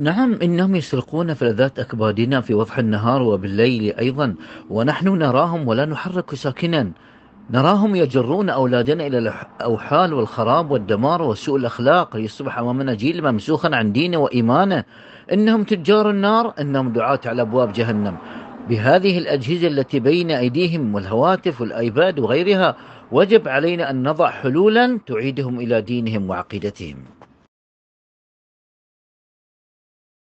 نعم إنهم يسرقون فلذات أكبادنا في وضح النهار وبالليل أيضا ونحن نراهم ولا نحرك ساكنا نراهم يجرون أولادنا إلى الأوحال والخراب والدمار وسوء الأخلاق ليصبح أمامنا جيل ممسوخا عن دينه وإيمانه إنهم تجار النار إنهم دعاة على أبواب جهنم بهذه الأجهزة التي بين أيديهم والهواتف والآيباد وغيرها وجب علينا أن نضع حلولا تعيدهم إلى دينهم وعقيدتهم